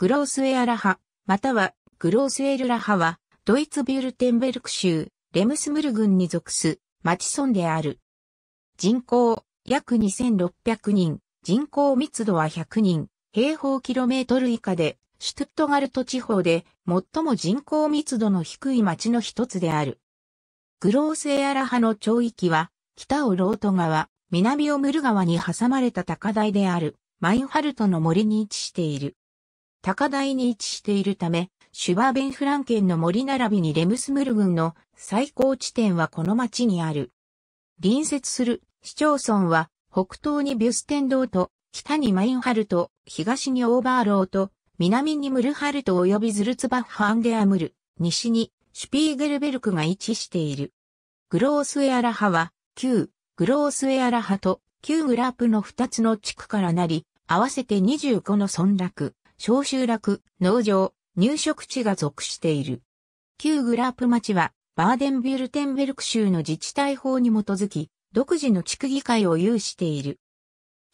グロースウェアラハ、またはグロースウェルラハは、ドイツビュルテンベルク州、レムスムル郡に属す、町村である。人口、約2600人、人口密度は100人、平方キロメートル以下で、シュトゥットガルト地方で最も人口密度の低い町の一つである。グロースエアラハの町域は、北をロート川、南をムル川に挟まれた高台である、マインハルトの森に位置している。高台に位置しているため、シュバーベンフランケンの森並びにレムスムル群の最高地点はこの町にある。隣接する市町村は、北東にビュステンドーと、北にマインハルト、東にオーバーローと、南にムルハルト及びズルツバッフ・アンデアムル、西にシュピーゲルベルクが位置している。グロースエアラハは、旧グロースエアラハと旧グラープの2つの地区からなり、合わせて25の村落。小集落、農場、入植地が属している。旧グラープ町は、バーデンビュルテンベルク州の自治体法に基づき、独自の地区議会を有している。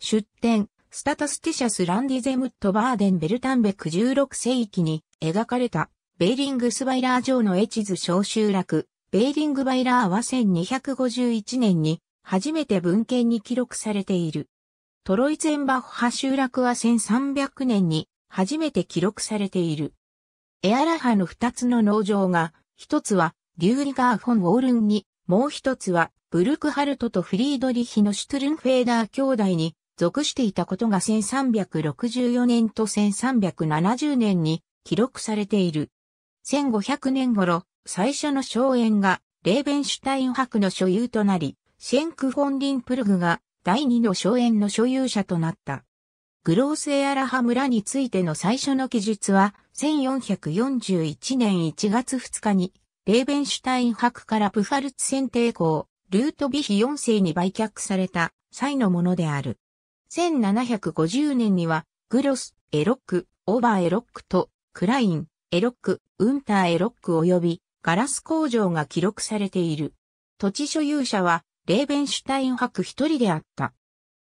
出典、スタタスティシャス・ランディゼムット・バーデン・ベルタンベク16世紀に描かれた、ベーリングスバイラー城の越図小集落、ベーリングバイラーは1251年に、初めて文献に記録されている。トロイツェンバッハ集落は1300年に初めて記録されている。エアラハの二つの農場が、一つはデューリガー・フォン・ウォールンに、もう一つはブルクハルトとフリードリヒのシュトゥルンフェーダー兄弟に属していたことが1364年と1370年に記録されている。1500年頃、最初の荘園がレーベンシュタイン博の所有となり、シェンク・フォン・リンプルグが第二の荘園の所有者となった。グロースエアラハ村についての最初の記述は、1441年1月2日に、レーベンシュタイン博からプファルツ選定校、ルートビヒ4世に売却された際のものである。1750年には、グロス、エロック、オーバーエロックと、クライン、エロック、ウンターエロック及び、ガラス工場が記録されている。土地所有者は、レーベンシュタイン博一人であった。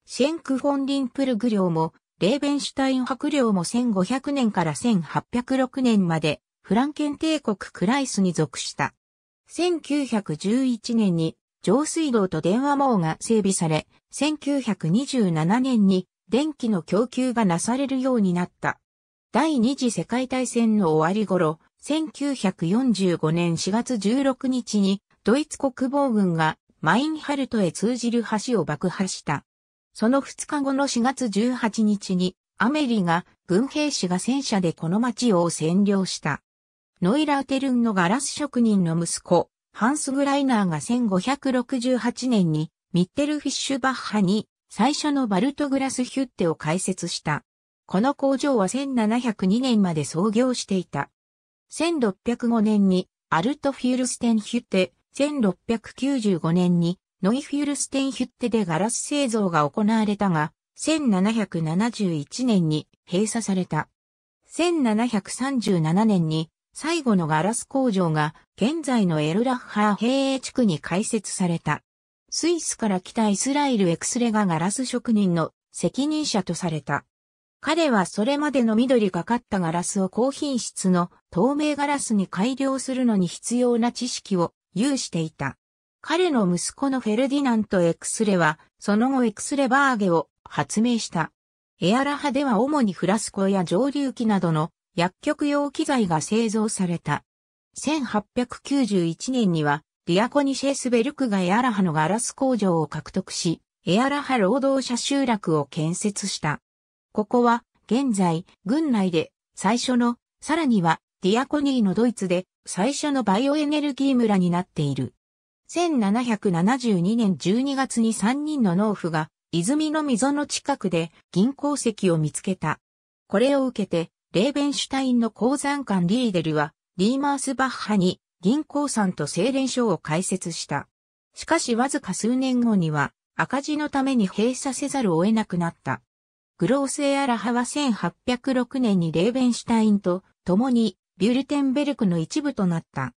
シェンク・フォン・リンプルグ領も、レーベンシュタイン伯領も1500年から1806年まで、フランケン帝国クライスに属した。1911年に上水道と電話網が整備され、1927年に電気の供給がなされるようになった。第二次世界大戦の終わり頃、1945年4月16日にドイツ国防軍がマインハルトへ通じる橋を爆破した。その2日後の4月18日に、アメリが軍兵士が戦車でこの町を占領した。ノイラーテルンのガラス職人の息子、ハンス・グライナーが1568年にミッテルフィッシュバッハに最初のバルトグラスヒュッテを開設した。この工場は1702年まで創業していた。1605年にアルトフィールステンヒュッテ、1695年にノイフュルステンヒュッテでガラス製造が行われたが、1771年に閉鎖された。1737年に最後のガラス工場が現在のエルラッハー平営地区に開設された。スイスから来たイスラエルエクスレがガラス職人の責任者とされた。彼はそれまでの緑がかったガラスを高品質の透明ガラスに改良するのに必要な知識を有していた。彼の息子のフェルディナント・エクスレは、その後エクスレバーゲを発明した。エアラハでは主にフラスコや蒸留機などの薬局用機材が製造された。1891年には、ディアコニシェスベルクがエアラハのガラス工場を獲得し、エアラハ労働者集落を建設した。ここは、現在、軍内で最初の、さらには、ディアコニーのドイツで最初のバイオエネルギー村になっている。1772年12月に3人の農夫が、泉の溝の近くで銀鉱石を見つけた。これを受けて、レーベンシュタインの鉱山館リーデルは、リーマースバッハに銀鉱山と精錬所を開設した。しかしわずか数年後には、赤字のために閉鎖せざるを得なくなった。グロースエアラハは1806年にレーベンシュタインと共にビュルテンベルクの一部となった。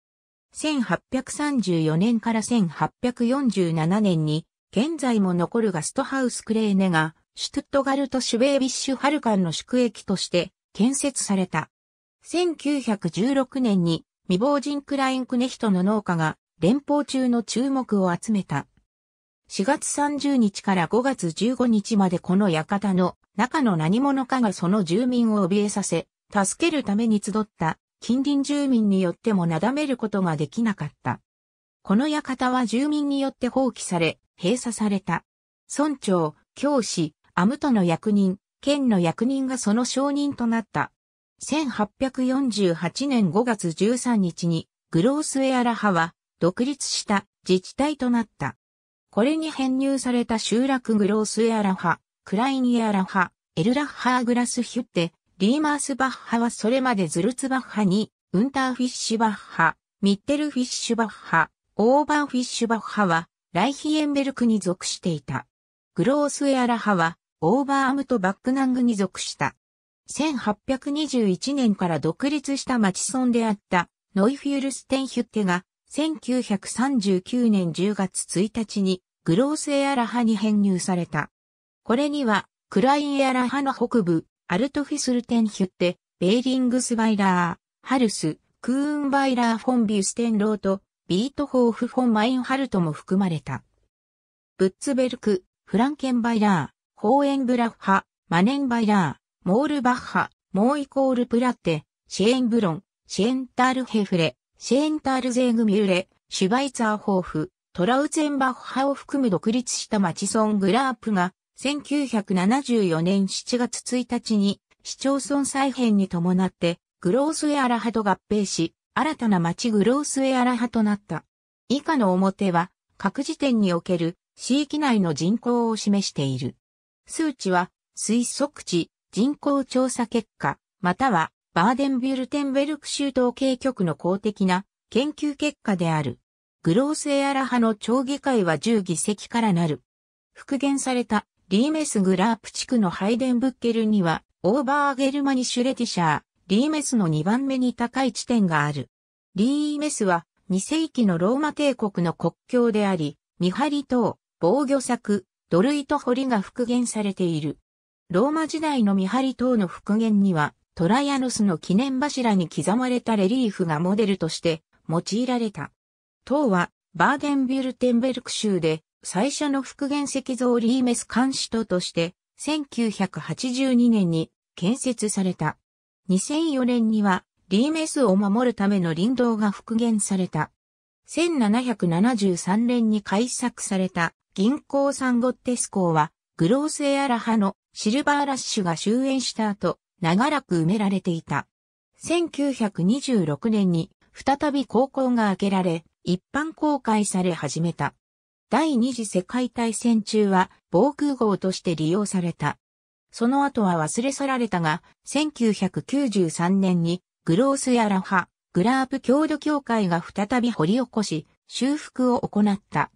1834年から1847年に、現在も残るガストハウスクレーネが、シュトゥットガルト・シュベービッシュ・ハルカンの宿駅として建設された。1916年に未亡人クライン・クネヒトの農家が連邦中の注目を集めた。4月30日から5月15日までこの館の中の何者かがその住民を怯えさせ、助けるために集った近隣住民によってもなだめることができなかった。この館は住民によって放棄され、閉鎖された。村長、教師、アムトの役人、県の役人がその承認となった。1848年5月13日に、グロースウェアラ派は、独立した自治体となった。これに編入された集落グロースエアラハ、クラインエアラハ、エルラッハーグラスヒュッテ、リーマースバッハはそれまでズルツバッハに、ウンターフィッシュバッハ、ミッテルフィッシュバッハ、オーバーフィッシュバッハは、ライヒエンベルクに属していた。グロースエアラハは、オーバーアムとバックナングに属した。1821年から独立した町村であったノイフュールステンヒュッテが1939年10月1日にグロースエアラハに編入された。これにはクラインエアラハの北部アルトフィスルテンヒュッテ、ベーリングスバイラー、ハルス、クーンバイラーフォンビュステンロート、ビートホーフフォンマインハルトも含まれた。ブッツベルク、フランケンバイラー、ホーエンブラッハ、マネンバイラー、モールバッハ、モーイコールプラッテ、シェーンブロン、シェーンタールヘフレ、シェーンタールゼーグミューレ、シュバイツァーホーフ、トラウツェンバッハを含む独立したマチソン・グラープが1974年7月1日に市町村再編に伴ってグロースエアラハと合併し、新たな町グロースエアラハとなった。以下の表は各時点における市域内の人口を示している。数値は推測値、人口調査結果、またはバーデンビュルテンベルク州統計局の公的な研究結果である。グロースエアラ派の町議会は10議席からなる。復元されたリーメスグラープ地区のハイデンブッケルには、オーバーゲルマニシュレティシャー、リーメスの2番目に高い地点がある。リーメスは、2世紀のローマ帝国の国境であり、見張り等、防御策、土塁と堀が復元されている。ローマ時代の見張り等の復元には、トライアノスの記念柱に刻まれたレリーフがモデルとして用いられた。塔はバーデンビュルテンベルク州で最初の復元石像リーメス監視塔として、1982年に建設された。2004年には、リーメスを守るための林道が復元された。1773年に開削された銀行サンゴッテス港は、グロースエアラ派のシルバーラッシュが終焉した後、長らく埋められていた。1926年に再び高校が開けられ、一般公開され始めた。第二次世界大戦中は防空壕として利用された。その後は忘れ去られたが、1993年にグロースやラハ、グラープ郷土協会が再び掘り起こし、修復を行った。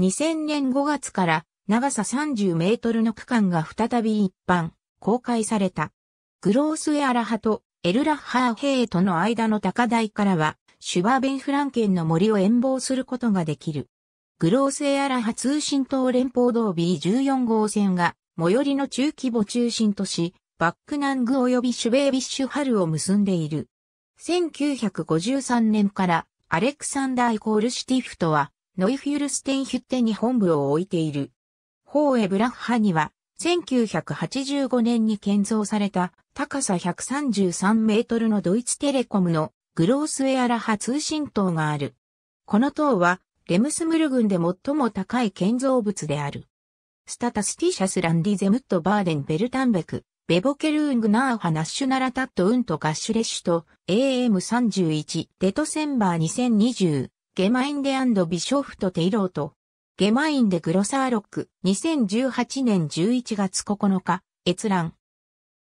2000年5月から長さ30メートルの区間が再び一般、公開された。グロースエアラハとエルラッハーヘイとの間の高台からは、シュバーベンフランケンの森を遠望することができる。グロースエアラハ通信塔連邦道 B14 号線が、最寄りの中規模中心都市、バックナング及びシュベービッシュハルを結んでいる。1953年からアレクサンダーイコールシティフトはノイフュルステンヒュッテに本部を置いている。ホーエブラッハには1985年に建造された高さ133メートルのドイツテレコムのグロースエアラハ通信塔がある。この塔はレムスムル群で最も高い建造物である。スタタスティシャスランディゼムットバーデンベルタンベク、ベボケルーングナーハナッシュナラタットウントガッシュレッシュと AM31 デトセンバー2020ゲマインデビショフトテイロートゲマインデグロサーロック2018年11月9日閲覧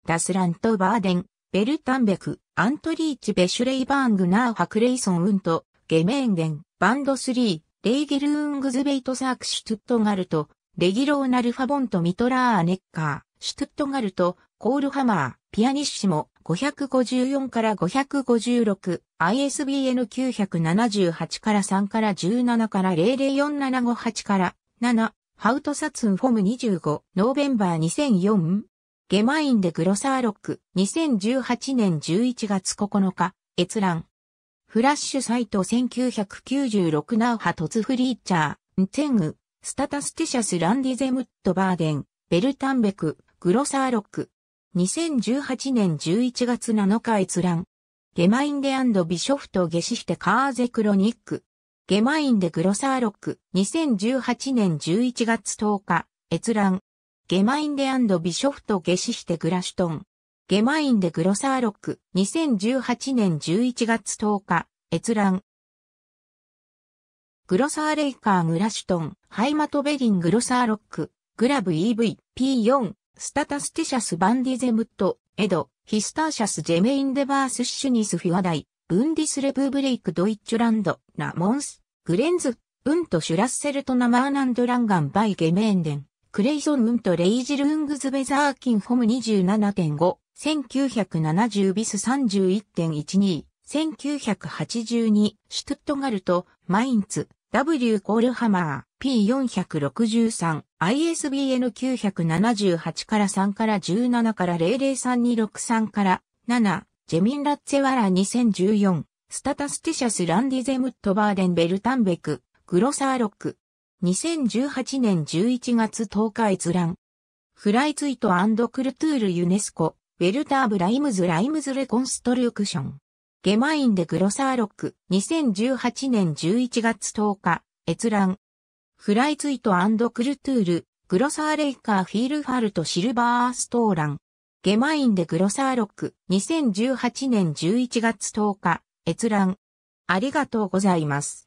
ダスラントバーデンベルタンベクアントリーチベシュレイバーングナーハクレイソンウントゲメーンデンバンド3レイゲルーングズベイトサークシュトゥットガルト、レギローナルファボントミトラーアネッカー、シュトゥットガルト、コールハマー、ピアニッシモ、554から556、ISBN 978から3から17から004758から7、ハウトサツンフォム25、ノーベンバー2004、ゲマインでグロサーロック、2018年11月9日、閲覧。フラッシュサイト1996ナウハトツフリーチャー、ンテング、スタタスティシャスランディゼムットバーデン、ベルタンベク、グロサーロック。2018年11月7日閲覧。ゲマインデビショフトゲシヒテカーゼクロニック。ゲマインデグロサーロック。2018年11月10日。閲覧。ゲマインデビショフトゲシヒテグラシュトン。ゲマインでグロサーロック、2018年11月10日、閲覧。グロサーレイカーグラシュトン、ハイマトベリングロサーロック、グラブ EV、P4、スタタスティシャスバンディゼムット、エド、ヒスターシャスジェメインデバースシュニスフィワダイ、ブンディスレブーブレイクドイッチュランド、ラモンス、グレンズ、ウントシュラッセルトナマーナンドランガンバイゲメーンデン、クレイソンウントレイジルングズベザーキンホム27.5、1970ビス31.12、1982、シュトゥットガルト、マインツ、W コールハマー、P463、ISBN978 から3から17から003263から7、ジェミンラッツェワラ2014、スタタスティシャスランディゼムットバーデンベルタンベク、グロサーロック。2018年11月10日閲覧。フライツイートクルトゥールユネスコ。ウェルターブ・ライムズ・ライムズ・レコンストリュクション。ゲマインでグロサーロック、2018年11月10日、閲覧。フライツイトクルトゥール、グロサーレイカーフィールファルトシルバーストーラン。ゲマインでグロサーロック、2018年11月10日、閲覧。ありがとうございます。